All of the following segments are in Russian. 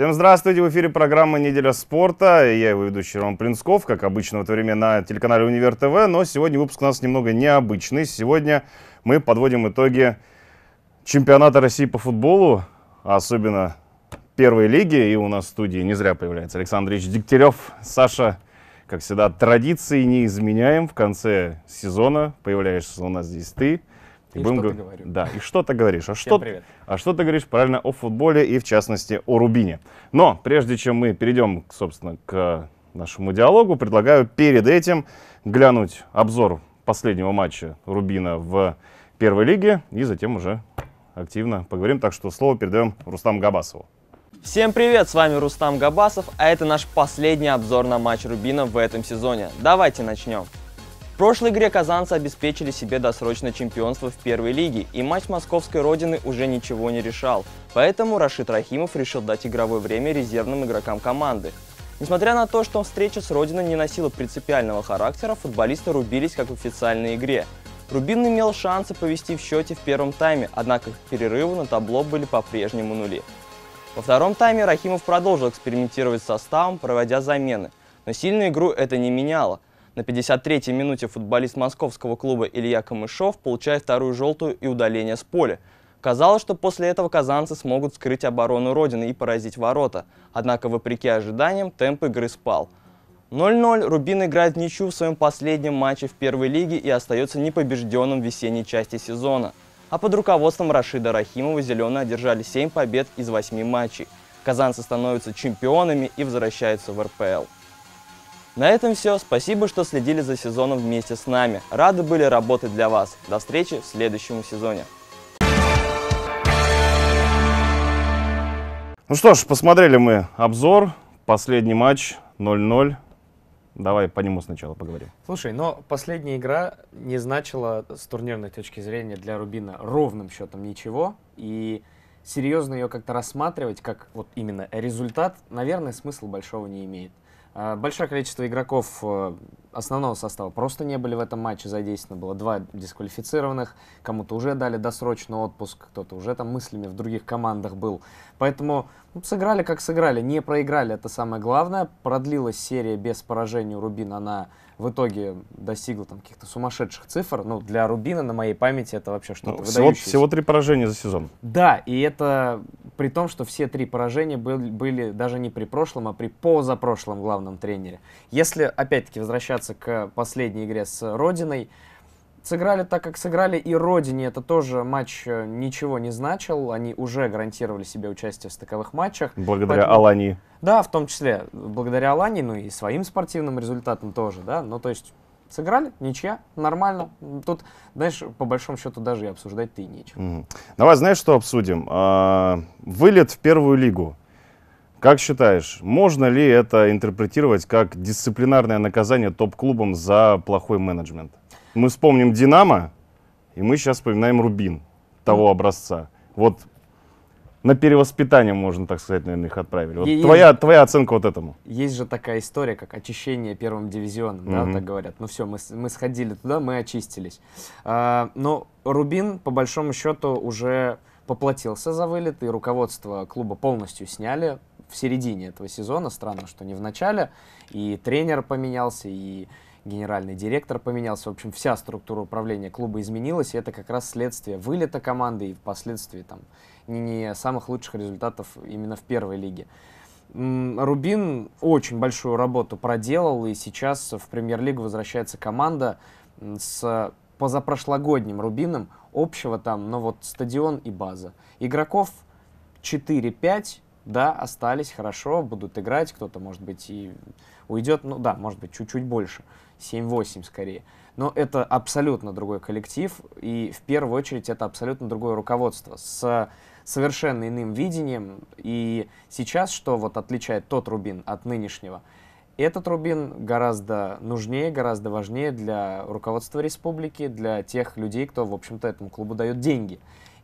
Всем здравствуйте, в эфире программа «Неделя спорта». Я его ведущий Роман Плинсков, как обычно в это время на телеканале «Универ ТВ». Но сегодня выпуск у нас немного необычный. Сегодня мы подводим итоги чемпионата России по футболу, а особенно первой лиги. И у нас в студии не зря появляется Александр Ильич Дегтярев. Саша, как всегда, традиции не изменяем. В конце сезона появляешься у нас здесь ты. И, и будем что говорю. Да, и что ты говоришь. А что, а что ты говоришь правильно о футболе и, в частности, о Рубине. Но прежде чем мы перейдем, собственно, к нашему диалогу, предлагаю перед этим глянуть обзор последнего матча Рубина в первой лиге и затем уже активно поговорим. Так что слово передаем Рустам Габасову. Всем привет, с вами Рустам Габасов, а это наш последний обзор на матч Рубина в этом сезоне. Давайте начнем прошлой игре казанцы обеспечили себе досрочное чемпионство в первой лиге, и матч московской родины уже ничего не решал. Поэтому Рашид Рахимов решил дать игровое время резервным игрокам команды. Несмотря на то, что встреча с Родиной не носила принципиального характера, футболисты рубились как в официальной игре. Рубин имел шансы повести в счете в первом тайме, однако к перерыву на табло были по-прежнему нули. Во втором тайме Рахимов продолжил экспериментировать с составом, проводя замены. Но сильную игру это не меняло – на 53-й минуте футболист московского клуба Илья Камышов получает вторую желтую и удаление с поля. Казалось, что после этого казанцы смогут скрыть оборону Родины и поразить ворота. Однако, вопреки ожиданиям, темп игры спал. 0-0 Рубин играет ничью в своем последнем матче в первой лиге и остается непобежденным в весенней части сезона. А под руководством Рашида Рахимова «Зеленые» одержали 7 побед из 8 матчей. Казанцы становятся чемпионами и возвращаются в РПЛ. На этом все. Спасибо, что следили за сезоном вместе с нами. Рады были работать для вас. До встречи в следующем сезоне. Ну что ж, посмотрели мы обзор. Последний матч 0-0. Давай по нему сначала поговорим. Слушай, но последняя игра не значила с турнирной точки зрения для Рубина ровным счетом ничего. И серьезно ее как-то рассматривать, как вот именно результат, наверное, смысла большого не имеет. А, большое количество игроков э, основного состава просто не были в этом матче задействованы. Было два дисквалифицированных, кому-то уже дали досрочный отпуск, кто-то уже там мыслями в других командах был. Поэтому ну, сыграли как сыграли, не проиграли, это самое главное. Продлилась серия без поражений у Рубина она в итоге достигла там каких-то сумасшедших цифр. Ну, для Рубина на моей памяти это вообще что-то ну, всего, всего три поражения за сезон. Да, и это при том, что все три поражения были, были даже не при прошлом, а при позапрошлом главном тренере. Если, опять-таки, возвращаться к последней игре с Родиной, сыграли так, как сыграли, и Родине это тоже матч э, ничего не значил. Они уже гарантировали себе участие в стыковых матчах. Благодаря Поэтому... Алании. Да, в том числе благодаря Алании, ну и своим спортивным результатам тоже, да. Ну, то есть сыграли, ничья, нормально. Тут, знаешь, по большому счету даже и обсуждать ты и нечего. Mm. Давай, знаешь, что обсудим? А, вылет в первую лигу. Как считаешь, можно ли это интерпретировать как дисциплинарное наказание топ-клубам за плохой менеджмент? Мы вспомним «Динамо», и мы сейчас вспоминаем «Рубин» того образца. Вот на перевоспитание, можно так сказать, наверное, их отправили. Вот есть, твоя, твоя оценка вот этому. Есть же такая история, как очищение первым дивизионом, mm-hmm. да, так говорят. Ну все, мы, мы сходили туда, мы очистились. А, но Рубин, по большому счету, уже поплатился за вылет, и руководство клуба полностью сняли в середине этого сезона. Странно, что не в начале. И тренер поменялся, и генеральный директор поменялся. В общем, вся структура управления клуба изменилась, и это как раз следствие вылета команды и впоследствии там, не, не самых лучших результатов именно в первой лиге. Рубин очень большую работу проделал, и сейчас в премьер-лигу возвращается команда с позапрошлогодним Рубином, общего там, но вот стадион и база. Игроков 4-5, да, остались хорошо, будут играть, кто-то, может быть, и уйдет, ну да, может быть, чуть-чуть больше, 7-8 скорее. Но это абсолютно другой коллектив, и в первую очередь это абсолютно другое руководство с совершенно иным видением. И сейчас, что вот отличает тот Рубин от нынешнего, этот Рубин гораздо нужнее, гораздо важнее для руководства республики, для тех людей, кто, в общем-то, этому клубу дает деньги.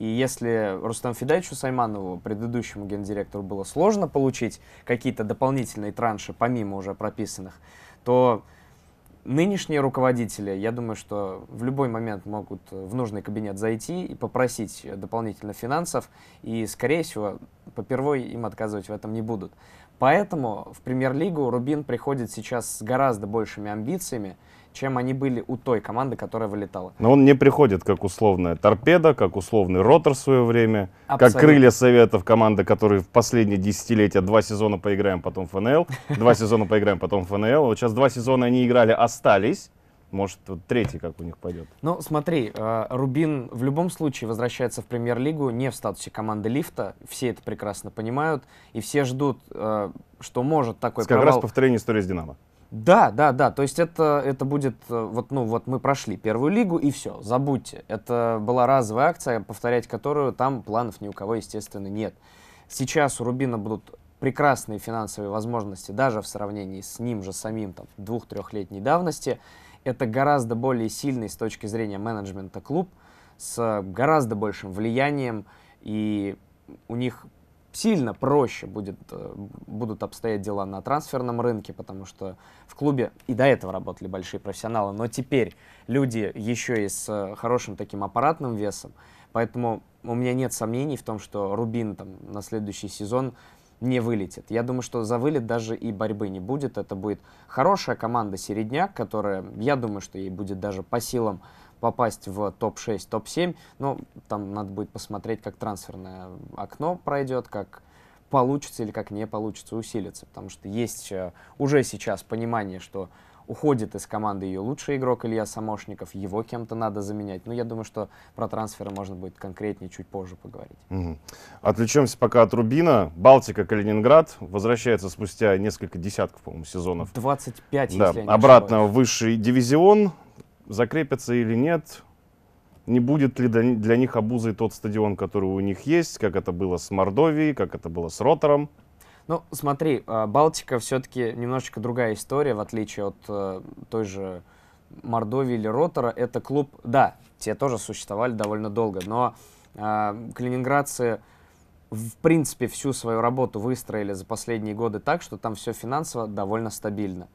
И если Рустам Федоровичу Сайманову, предыдущему гендиректору, было сложно получить какие-то дополнительные транши, помимо уже прописанных, то нынешние руководители, я думаю, что в любой момент могут в нужный кабинет зайти и попросить дополнительно финансов, и, скорее всего, попервой им отказывать в этом не будут. Поэтому в премьер-лигу Рубин приходит сейчас с гораздо большими амбициями, чем они были у той команды, которая вылетала. Но он не приходит как условная торпеда, как условный ротор в свое время, Абсолютно. как крылья советов команды, которые в последние десятилетия два сезона поиграем, потом ФНЛ, два сезона поиграем, потом ФНЛ. Вот сейчас два сезона они играли, остались. Может, вот третий как у них пойдет. Ну, смотри, э, Рубин в любом случае возвращается в премьер-лигу не в статусе команды лифта. Все это прекрасно понимают. И все ждут, э, что может такой как провал... Как раз повторение истории с «Динамо». Да, да, да. То есть это, это будет, э, вот, ну, вот мы прошли первую лигу и все, забудьте. Это была разовая акция, повторять которую там планов ни у кого, естественно, нет. Сейчас у Рубина будут прекрасные финансовые возможности, даже в сравнении с ним же самим, там, двух-трехлетней давности. Это гораздо более сильный с точки зрения менеджмента клуб, с гораздо большим влиянием, и у них сильно проще будет, э, будут обстоять дела на трансферном рынке, потому что в клубе и до этого работали большие профессионалы, но теперь люди еще и с э, хорошим таким аппаратным весом, поэтому у меня нет сомнений в том, что Рубин там на следующий сезон не вылетит. Я думаю, что за вылет даже и борьбы не будет. Это будет хорошая команда середняк, которая, я думаю, что ей будет даже по силам попасть в топ-6, топ-7. Но ну, там надо будет посмотреть, как трансферное окно пройдет, как получится или как не получится усилиться. Потому что есть э, уже сейчас понимание, что уходит из команды ее лучший игрок Илья Самошников, его кем-то надо заменять. Но я думаю, что про трансферы можно будет конкретнее чуть позже поговорить. Угу. Отвлечемся пока от Рубина. Балтика, Калининград возвращается спустя несколько десятков, по-моему, сезонов. 25, да. если я не Обратно ошибаюсь. высший дивизион закрепятся или нет, не будет ли для них обузой тот стадион, который у них есть, как это было с Мордовией, как это было с Ротором. Ну, смотри, а, Балтика все-таки немножечко другая история, в отличие от э, той же Мордовии или Ротора. Это клуб, да, те тоже существовали довольно долго, но а, калининградцы в принципе всю свою работу выстроили за последние годы так, что там все финансово довольно стабильно.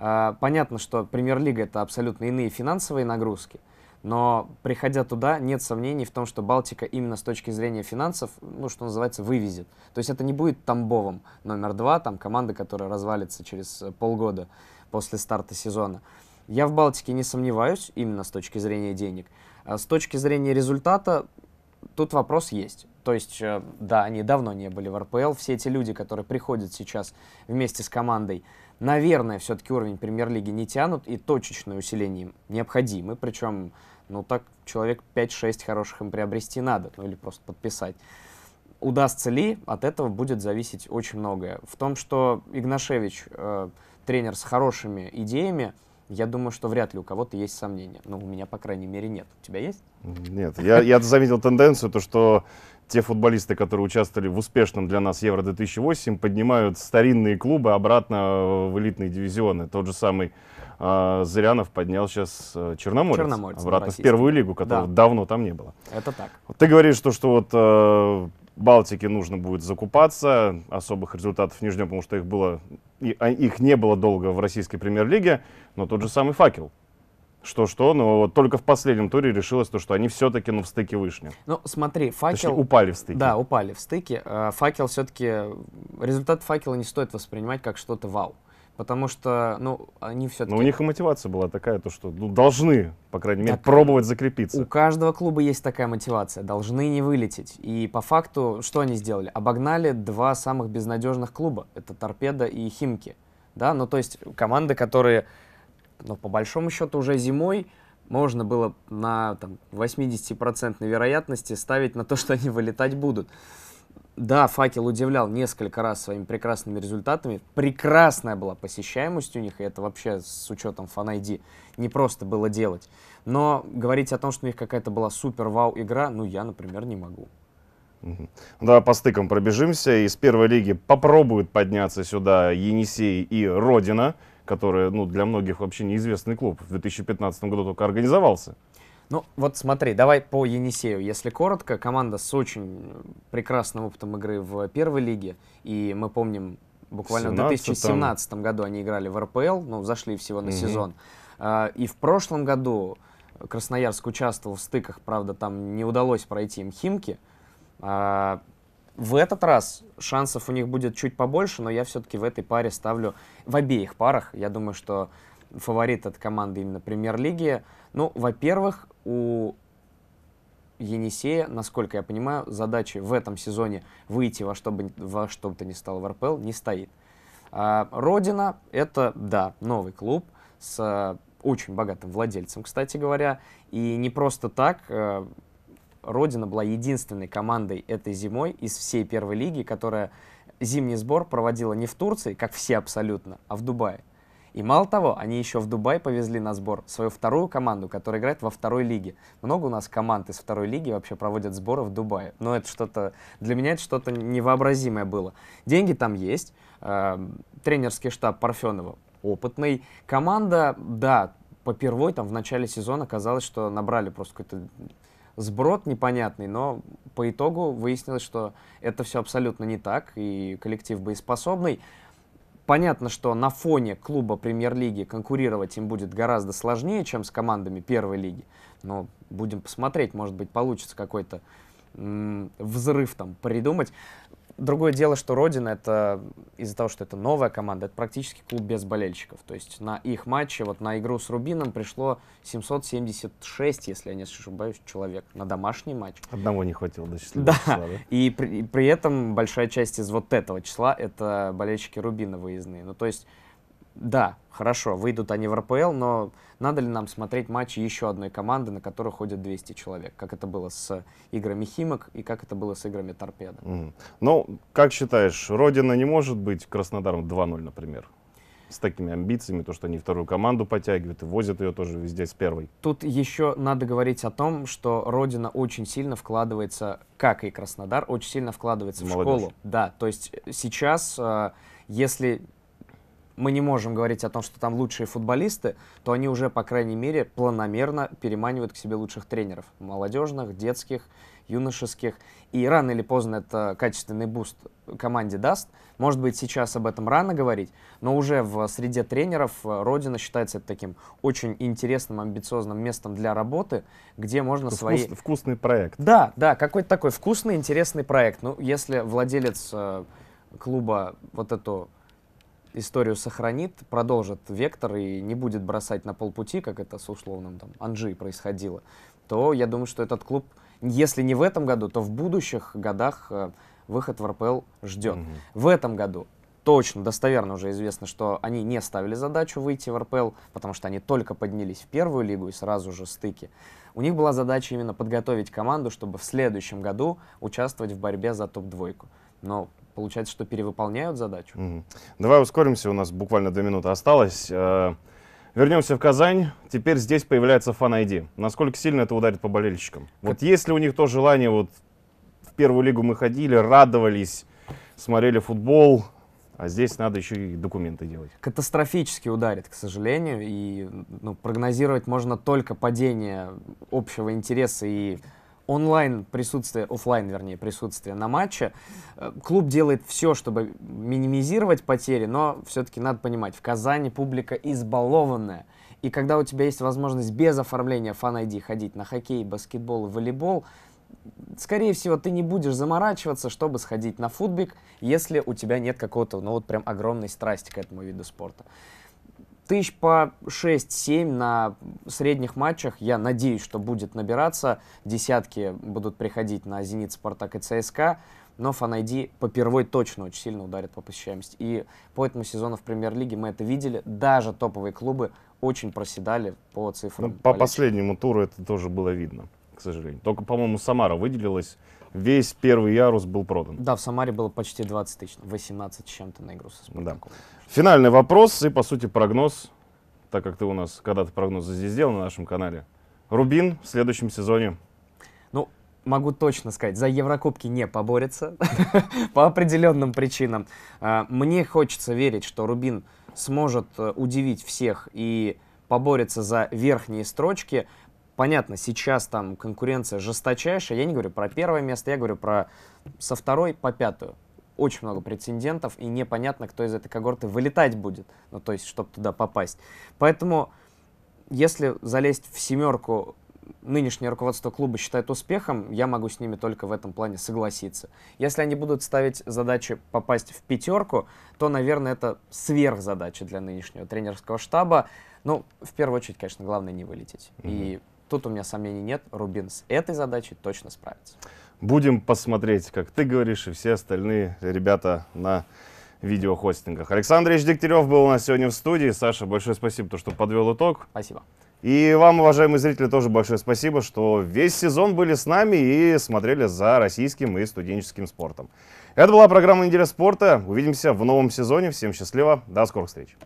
А, понятно, что премьер-лига — это абсолютно иные финансовые нагрузки, но приходя туда, нет сомнений в том, что Балтика именно с точки зрения финансов, ну, что называется, вывезет. То есть это не будет Тамбовым номер два, там команда, которая развалится через э, полгода после старта сезона. Я в Балтике не сомневаюсь именно с точки зрения денег. А с точки зрения результата тут вопрос есть. То есть, э, да, они давно не были в РПЛ. Все эти люди, которые приходят сейчас вместе с командой, наверное, все-таки уровень премьер-лиги не тянут, и точечное усиление им необходимы. Причем, ну так, человек 5-6 хороших им приобрести надо, ну или просто подписать. Удастся ли, от этого будет зависеть очень многое. В том, что Игнашевич э, тренер с хорошими идеями, я думаю, что вряд ли у кого-то есть сомнения. Ну, у меня, по крайней мере, нет. У тебя есть? Нет. Я, я заметил тенденцию, то, что те футболисты, которые участвовали в успешном для нас Евро-2008, поднимают старинные клубы обратно э, в элитные дивизионы. Тот же самый э, Зырянов поднял сейчас э, Черноморец, Черноморец обратно в Первую Лигу, которого да. давно там не было. Это так. Ты говоришь, то, что вот э, Балтике нужно будет закупаться, особых результатов не ждем, потому что их, было, и, а, их не было долго в российской премьер-лиге, но тот же самый «Факел» что-что, но вот только в последнем туре решилось то, что они все-таки ну, в стыке вышли. Ну, смотри, факел... Точнее, упали в стыке. Да, упали в стыке. Э, факел все-таки... Результат факела не стоит воспринимать как что-то вау. Потому что, ну, они все-таки... Но ну, у них и мотивация была такая, то, что ну, должны, по крайней мере, так, пробовать закрепиться. У каждого клуба есть такая мотивация. Должны не вылететь. И по факту, что они сделали? Обогнали два самых безнадежных клуба. Это Торпеда и Химки. Да, ну, то есть команды, которые но по большому счету уже зимой можно было на там, 80% вероятности ставить на то, что они вылетать будут. Да, факел удивлял несколько раз своими прекрасными результатами. Прекрасная была посещаемость у них, и это вообще с учетом фанайди не просто было делать. Но говорить о том, что у них какая-то была супер-вау-игра, ну, я, например, не могу. Ну, да, по стыкам пробежимся. Из первой лиги попробуют подняться сюда Енисей и Родина которая ну, для многих вообще неизвестный клуб. В 2015 году только организовался. Ну, вот смотри, давай по Енисею. Если коротко, команда с очень прекрасным опытом игры в первой лиге. И мы помним, буквально в 2017 году они играли в РПЛ, ну, зашли всего на угу. сезон. А, и в прошлом году Красноярск участвовал в стыках, правда, там не удалось пройти им Химки. А, в этот раз шансов у них будет чуть побольше, но я все-таки в этой паре ставлю, в обеих парах, я думаю, что фаворит от команды именно премьер-лиги. Ну, во-первых, у Енисея, насколько я понимаю, задачи в этом сезоне выйти во что бы, во что бы то ни стало в РПЛ не стоит. А, Родина — это, да, новый клуб с э, очень богатым владельцем, кстати говоря. И не просто так э, Родина была единственной командой этой зимой из всей первой лиги, которая зимний сбор проводила не в Турции, как все абсолютно, а в Дубае. И мало того, они еще в Дубай повезли на сбор свою вторую команду, которая играет во второй лиге. Много у нас команд из второй лиги вообще проводят сборы в Дубае. Но это что-то, для меня это что-то невообразимое было. Деньги там есть, э, тренерский штаб Парфенова опытный. Команда, да, по первой, там в начале сезона казалось, что набрали просто какой-то сброд непонятный, но по итогу выяснилось, что это все абсолютно не так, и коллектив боеспособный. Понятно, что на фоне клуба премьер-лиги конкурировать им будет гораздо сложнее, чем с командами первой лиги. Но будем посмотреть, может быть, получится какой-то взрыв там придумать. Другое дело, что Родина, это из-за того, что это новая команда, это практически клуб без болельщиков. То есть на их матче, вот на игру с Рубином пришло 776, если я не ошибаюсь, человек на домашний матч. Одного не хватило до числа. Да, да? И, при, и при этом большая часть из вот этого числа — это болельщики Рубина выездные. Ну, то есть да, хорошо, выйдут они в РПЛ, но надо ли нам смотреть матчи еще одной команды, на которую ходят 200 человек, как это было с играми «Химок» и как это было с играми «Торпеда». Mm. Ну, как считаешь, Родина не может быть Краснодаром 2-0, например? с такими амбициями, то, что они вторую команду подтягивают и возят ее тоже везде с первой. Тут еще надо говорить о том, что Родина очень сильно вкладывается, как и Краснодар, очень сильно вкладывается Молодежь. в школу. Да, то есть сейчас, э, если мы не можем говорить о том, что там лучшие футболисты, то они уже, по крайней мере, планомерно переманивают к себе лучших тренеров. Молодежных, детских, юношеских. И рано или поздно это качественный буст команде даст. Может быть, сейчас об этом рано говорить, но уже в среде тренеров э, Родина считается таким очень интересным, амбициозным местом для работы, где можно Вкус, свои... Вкусный проект. Да, да, какой-то такой вкусный, интересный проект. Ну, если владелец э, клуба вот эту историю сохранит, продолжит вектор и не будет бросать на полпути, как это с условным там Анжи происходило, то я думаю, что этот клуб, если не в этом году, то в будущих годах э, выход в РПЛ ждет. Угу. В этом году точно, достоверно уже известно, что они не ставили задачу выйти в РПЛ, потому что они только поднялись в первую лигу и сразу же стыки. У них была задача именно подготовить команду, чтобы в следующем году участвовать в борьбе за топ-двойку. Но получается, что перевыполняют задачу. Угу. Давай ускоримся, у нас буквально две минуты осталось. Э, вернемся в Казань. Теперь здесь появляется фан-айди. Насколько сильно это ударит по болельщикам? Вот если у них то желание, вот в первую лигу мы ходили, радовались, смотрели футбол, а здесь надо еще и документы делать. Катастрофически ударит, к сожалению. И ну, прогнозировать можно только падение общего интереса и онлайн присутствие, офлайн, вернее, присутствие на матче. Э, клуб делает все, чтобы минимизировать потери, но все-таки надо понимать, в Казани публика избалованная. И когда у тебя есть возможность без оформления фан ходить на хоккей, баскетбол и волейбол, скорее всего, ты не будешь заморачиваться, чтобы сходить на футбик, если у тебя нет какого-то, ну вот прям огромной страсти к этому виду спорта тысяч по 6-7 на средних матчах, я надеюсь, что будет набираться. Десятки будут приходить на «Зенит», «Спартак» и «ЦСКА». Но фанайди по первой точно очень сильно ударит по посещаемости. И по этому сезону в премьер-лиге мы это видели. Даже топовые клубы очень проседали по цифрам. Ну, по болельщиков. последнему туру это тоже было видно, к сожалению. Только, по-моему, Самара выделилась весь первый ярус был продан. Да, в Самаре было почти 20 тысяч, 18 с чем-то на игру со Да. Финальный вопрос и, по сути, прогноз, так как ты у нас когда-то прогнозы здесь сделал на нашем канале. Рубин в следующем сезоне? Ну, могу точно сказать, за Еврокубки не поборется по определенным причинам. А, мне хочется верить, что Рубин сможет э, удивить всех и поборется за верхние строчки, понятно, сейчас там конкуренция жесточайшая. Я не говорю про первое место, я говорю про со второй по пятую. Очень много прецедентов и непонятно, кто из этой когорты вылетать будет, ну, то есть, чтобы туда попасть. Поэтому, если залезть в семерку нынешнее руководство клуба считает успехом, я могу с ними только в этом плане согласиться. Если они будут ставить задачи попасть в пятерку, то, наверное, это сверхзадача для нынешнего тренерского штаба. Ну, в первую очередь, конечно, главное не вылететь. Mm-hmm. И Тут у меня сомнений нет, Рубин с этой задачей точно справится. Будем посмотреть, как ты говоришь, и все остальные ребята на видеохостингах. Александр Ильич Дегтярев был у нас сегодня в студии. Саша, большое спасибо, что подвел итог. Спасибо. И вам, уважаемые зрители, тоже большое спасибо, что весь сезон были с нами и смотрели за российским и студенческим спортом. Это была программа «Неделя спорта». Увидимся в новом сезоне. Всем счастливо. До скорых встреч.